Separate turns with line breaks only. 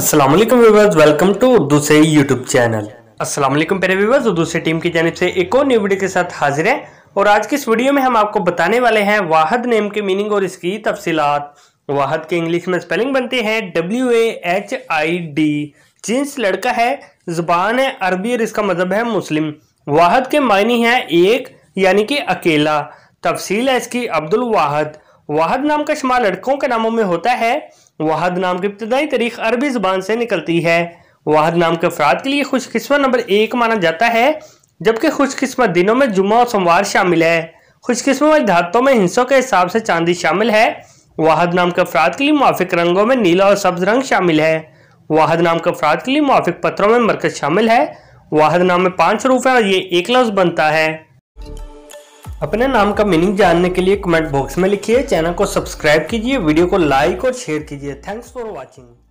Aslam viewers welcome to Urdu से YouTube channel
Aslam प्यारे viewers से टीम की जानब से एक और न्यू वीडियो के साथ हाजिर है और आज की इस वीडियो में हम आपको बताने वाले हैं वाहद नेम के मीनिंग और इसकी तफसीलात वाहद के इंग्लिश में स्पेलिंग बनते हैं डब्ल्यू एच आई डी जिन्स लड़का है जुबान है अरबी और इसका मजहब है मुस्लिम वाहद के मायने हैं एक यानी कि अकेला तफसील है इसकी अब्दुल वाहद वाहद नाम का शुमार लड़कों के नामों में होता है वाहद नाम की इब्तदाई तारीख अरबी ज़ुबान से निकलती है वाहद नाम के अफराद के लिए खुशकस्मत नंबर एक माना जाता है जबकि खुशकस्मत दिनों में जुम्मा और सोमवार शामिल है खुशकस्मत वाली धातों में हिंसों के हिसाब से चांदी शामिल है वाहद नाम के अफराद के लिए मुआफिक रंगों में नीला और सब्ज रंग शामिल है वाहद नाम के अफराद के लिए मुआफिक पत्रों में मरकज शामिल है वाहद नाम में पाँच रूफ है और ये एक लफ्ज़ बनता है अपने नाम का मीनिंग जानने के लिए कमेंट बॉक्स में लिखिए
चैनल को सब्सक्राइब कीजिए वीडियो को लाइक और शेयर कीजिए थैंक्स फॉर वॉचिंग